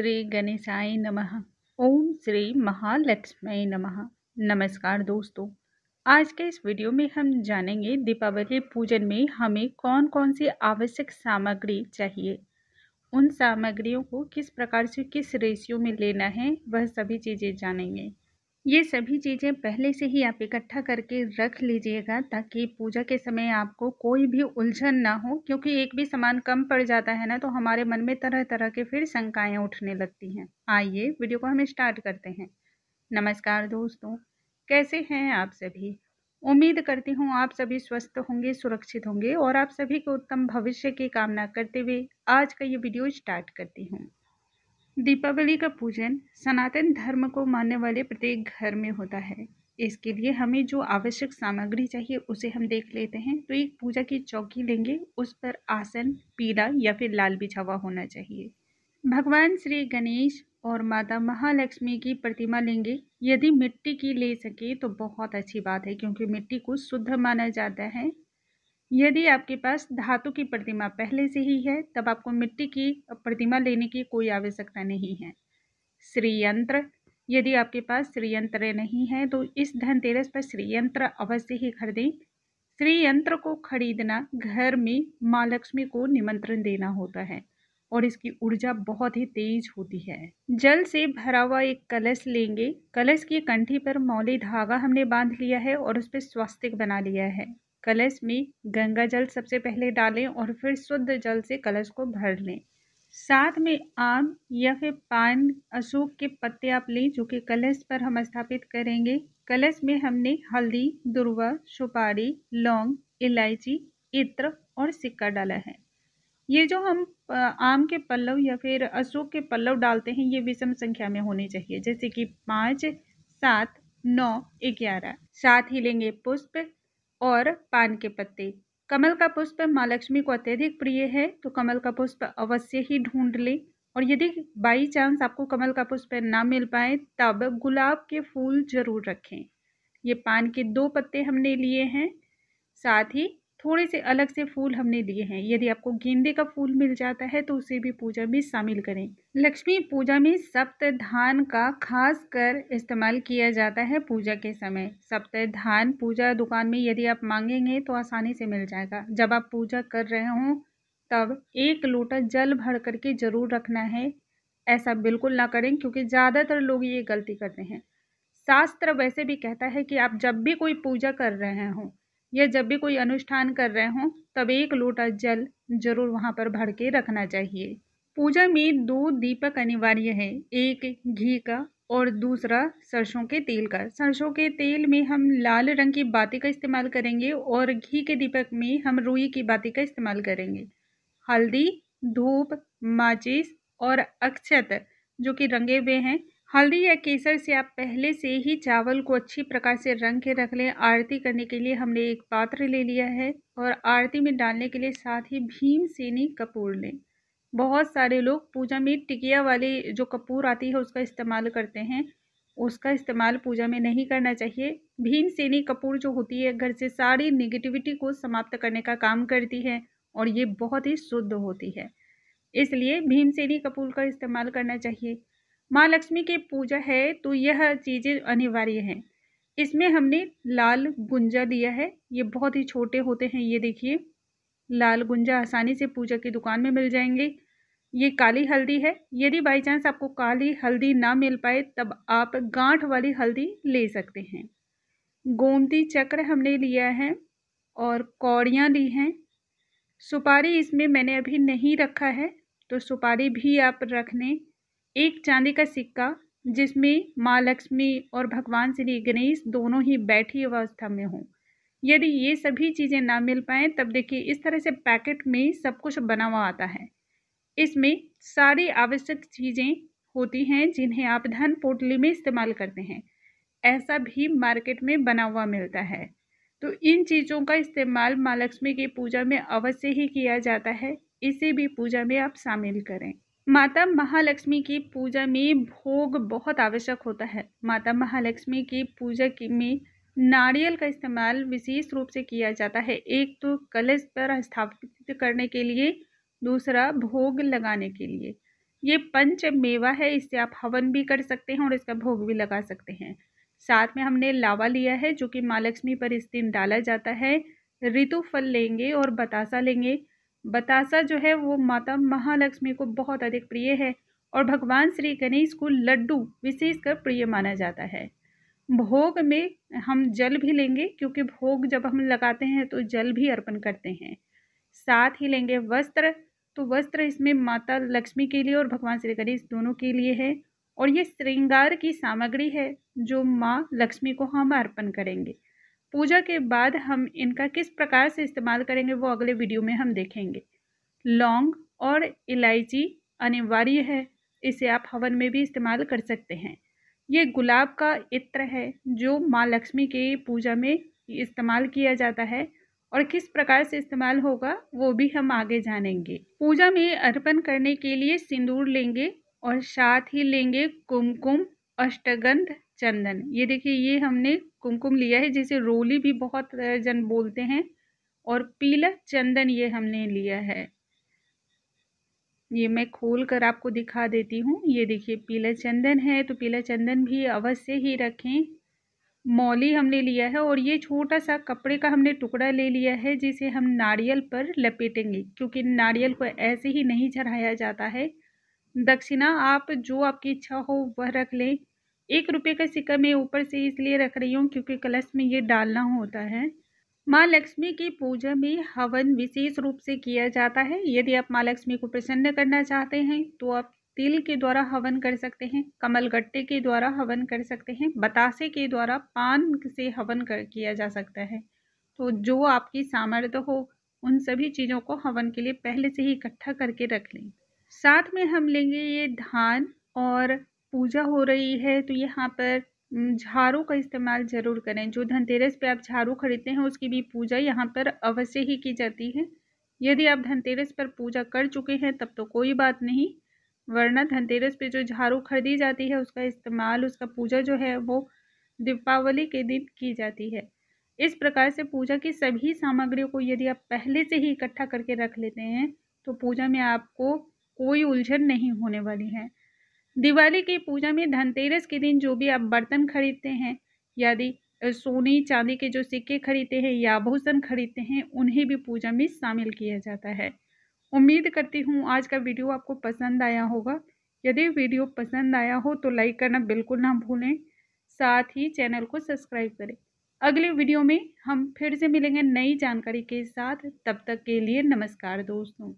श्री गणेशाय नमः ओम श्री महालक्ष्मी नमः नमस्कार दोस्तों आज के इस वीडियो में हम जानेंगे दीपावली पूजन में हमें कौन कौन सी आवश्यक सामग्री चाहिए उन सामग्रियों को किस प्रकार से किस रेशियो में लेना है वह सभी चीज़ें जानेंगे ये सभी चीज़ें पहले से ही आप इकट्ठा करके रख लीजिएगा ताकि पूजा के समय आपको कोई भी उलझन ना हो क्योंकि एक भी सामान कम पड़ जाता है ना तो हमारे मन में तरह तरह के फिर शंकाएँ उठने लगती हैं आइए वीडियो को हम स्टार्ट करते हैं नमस्कार दोस्तों कैसे हैं आप सभी उम्मीद करती हूँ आप सभी स्वस्थ होंगे सुरक्षित होंगे और आप सभी के उत्तम भविष्य की कामना करते हुए आज का ये वीडियो स्टार्ट करती हूँ दीपावली का पूजन सनातन धर्म को मानने वाले प्रत्येक घर में होता है इसके लिए हमें जो आवश्यक सामग्री चाहिए उसे हम देख लेते हैं तो एक पूजा की चौकी लेंगे उस पर आसन पीला या फिर लाल बिछावा होना चाहिए भगवान श्री गणेश और माता महालक्ष्मी की प्रतिमा लेंगे यदि मिट्टी की ले सके तो बहुत अच्छी बात है क्योंकि मिट्टी को शुद्ध माना जाता है यदि आपके पास धातु की प्रतिमा पहले से ही है तब आपको मिट्टी की प्रतिमा लेने की कोई आवश्यकता नहीं है श्रीयंत्र यदि आपके पास श्रीयंत्र नहीं है तो इस धनतेरस पर श्रीयंत्र अवश्य ही खरीदें श्रीयंत्र को खरीदना घर में माँ लक्ष्मी को निमंत्रण देना होता है और इसकी ऊर्जा बहुत ही तेज होती है जल से भरा हुआ एक कलश लेंगे कलश की कंठी पर मौली धागा हमने बांध लिया है और उस पर स्वास्तिक बना लिया है कलश में गंगा जल सबसे पहले डालें और फिर शुद्ध जल से कलश को भर लें साथ में आम या फिर पान अशोक के पत्ते आप लें जो कि कलश पर हम स्थापित करेंगे कलश में हमने हल्दी दुर्वा सुपारी लौंग इलायची इत्र और सिक्का डाला है ये जो हम आम के पल्लव या फिर अशोक के पल्लव डालते हैं ये विषम संख्या में होने चाहिए जैसे कि पाँच सात नौ ग्यारह साथ ही लेंगे पुष्प और पान के पत्ते कमल का पुष्प माँ लक्ष्मी को अत्यधिक प्रिय है तो कमल का पुष्प अवश्य ही ढूंढ लें और यदि बाई चांस आपको कमल का पुष्प ना मिल पाए तब गुलाब के फूल जरूर रखें ये पान के दो पत्ते हमने लिए हैं साथ ही थोड़े से अलग से फूल हमने लिए हैं यदि आपको गेंदे का फूल मिल जाता है तो उसे भी पूजा में शामिल करें लक्ष्मी पूजा में सप्त धान का खास कर इस्तेमाल किया जाता है पूजा के समय सप्त धान पूजा दुकान में यदि आप मांगेंगे तो आसानी से मिल जाएगा जब आप पूजा कर रहे हों तब एक लोटा जल भर करके ज़रूर रखना है ऐसा बिल्कुल ना करें क्योंकि ज़्यादातर लोग ये गलती करते हैं शास्त्र वैसे भी कहता है कि आप जब भी कोई पूजा कर रहे हों या जब भी कोई अनुष्ठान कर रहे हों तब एक लोटा जल जरूर वहाँ पर भर के रखना चाहिए पूजा में दो दीपक अनिवार्य है एक घी का और दूसरा सरसों के तेल का सरसों के तेल में हम लाल रंग की बाती का इस्तेमाल करेंगे और घी के दीपक में हम रुई की बाती का इस्तेमाल करेंगे हल्दी धूप माचिस और अक्षत जो कि रंगे हुए हैं हल्दी या केसर से आप पहले से ही चावल को अच्छी प्रकार से रंग के रख लें आरती करने के लिए हमने एक पात्र ले लिया है और आरती में डालने के लिए साथ ही भीम सेनी कपूर लें बहुत सारे लोग पूजा में टिकिया वाली जो कपूर आती है उसका इस्तेमाल करते हैं उसका इस्तेमाल पूजा में नहीं करना चाहिए भीम सेनी कपूर जो होती है घर से सारी निगेटिविटी को समाप्त करने का काम करती है और ये बहुत ही शुद्ध होती है इसलिए भीम सेनी कपूर का इस्तेमाल करना चाहिए माँ लक्ष्मी की पूजा है तो यह चीज़ें अनिवार्य हैं इसमें हमने लाल गुंजा दिया है ये बहुत ही छोटे होते हैं ये देखिए लाल गुंजा आसानी से पूजा की दुकान में मिल जाएंगे ये काली हल्दी है यदि बाई चांस आपको काली हल्दी ना मिल पाए तब आप गांठ वाली हल्दी ले सकते हैं गोमती चक्र हमने लिया है और कौड़ियाँ ली हैं सुपारी इसमें मैंने अभी नहीं रखा है तो सुपारी भी आप रख लें एक चांदी का सिक्का जिसमें माँ लक्ष्मी और भगवान श्री गणेश दोनों ही बैठी अवस्था में हों यदि ये सभी चीज़ें ना मिल पाए तब देखिए इस तरह से पैकेट में सब कुछ बना हुआ आता है इसमें सारी आवश्यक चीज़ें होती हैं जिन्हें आप धन पोटली में इस्तेमाल करते हैं ऐसा भी मार्केट में बना हुआ मिलता है तो इन चीज़ों का इस्तेमाल माँ लक्ष्मी की पूजा में अवश्य ही किया जाता है इसे भी पूजा में आप शामिल करें माता महालक्ष्मी की पूजा में भोग बहुत आवश्यक होता है माता महालक्ष्मी की पूजा की में नारियल का इस्तेमाल विशेष रूप से किया जाता है एक तो कलश पर स्थापित करने के लिए दूसरा भोग लगाने के लिए ये पंच मेवा है इससे आप हवन भी कर सकते हैं और इसका भोग भी लगा सकते हैं साथ में हमने लावा लिया है जो कि माँ लक्ष्मी पर इस दिन डाला जाता है ऋतु फल लेंगे और बतासा लेंगे बतासा जो है वो माता महालक्ष्मी को बहुत अधिक प्रिय है और भगवान श्री गणेश को लड्डू विशेषकर प्रिय माना जाता है भोग में हम जल भी लेंगे क्योंकि भोग जब हम लगाते हैं तो जल भी अर्पण करते हैं साथ ही लेंगे वस्त्र तो वस्त्र इसमें माता लक्ष्मी के लिए और भगवान श्री गणेश दोनों के लिए है और ये श्रृंगार की सामग्री है जो माँ लक्ष्मी को हम अर्पण करेंगे पूजा के बाद हम इनका किस प्रकार से इस्तेमाल करेंगे वो अगले वीडियो में हम देखेंगे लौंग और इलायची अनिवार्य है इसे आप हवन में भी इस्तेमाल कर सकते हैं ये गुलाब का इत्र है जो माँ लक्ष्मी के पूजा में इस्तेमाल किया जाता है और किस प्रकार से इस्तेमाल होगा वो भी हम आगे जानेंगे पूजा में अर्पण करने के लिए सिंदूर लेंगे और साथ ही लेंगे कुमकुम अष्टगंध चंदन ये देखिए ये हमने कुमकुम लिया है जिसे रोली भी बहुत जन बोलते हैं और पीला चंदन ये हमने लिया है ये मैं खोल कर आपको दिखा देती हूँ ये देखिए पीला चंदन है तो पीला चंदन भी अवश्य ही रखें मौली हमने लिया है और ये छोटा सा कपड़े का हमने टुकड़ा ले लिया है जिसे हम नारियल पर लपेटेंगे क्योंकि नारियल को ऐसे ही नहीं चढ़ाया जाता है दक्षिणा आप जो आपकी इच्छा हो वह रख लें एक रुपये का सिक्का मैं ऊपर से इसलिए रख रही हूँ क्योंकि कलश में ये डालना होता है माँ लक्ष्मी की पूजा में हवन विशेष रूप से किया जाता है यदि आप माँ लक्ष्मी को प्रसन्न करना चाहते हैं तो आप तिल के द्वारा हवन कर सकते हैं कमल गट्टे के द्वारा हवन कर सकते हैं बतासे के द्वारा पान से हवन कर किया जा सकता है तो जो आपकी सामर्थ्य हो उन सभी चीज़ों को हवन के लिए पहले से ही इकट्ठा करके रख लें साथ में हम लेंगे ये धान और पूजा हो रही है तो यहाँ पर झाड़ू का इस्तेमाल ज़रूर करें जो धनतेरस पे आप झाड़ू खरीदते हैं उसकी भी पूजा यहाँ पर अवश्य ही की जाती है यदि आप धनतेरस पर पूजा कर चुके हैं तब तो कोई बात नहीं वरना धनतेरस पे जो झाड़ू खरीदी जाती है उसका इस्तेमाल उसका पूजा जो है वो दीपावली के दिन की जाती है इस प्रकार से पूजा की सभी सामग्रियों को यदि आप पहले से ही इकट्ठा करके रख लेते हैं तो पूजा में आपको कोई उलझन नहीं होने वाली है दिवाली की पूजा में धनतेरस के दिन जो भी आप बर्तन खरीदते हैं यदि सोने चांदी के जो सिक्के खरीदते हैं या आभूषण खरीदते हैं उन्हें भी पूजा में शामिल किया जाता है उम्मीद करती हूँ आज का वीडियो आपको पसंद आया होगा यदि वीडियो पसंद आया हो तो लाइक करना बिल्कुल ना भूलें साथ ही चैनल को सब्सक्राइब करें अगले वीडियो में हम फिर से मिलेंगे नई जानकारी के साथ तब तक के लिए नमस्कार दोस्तों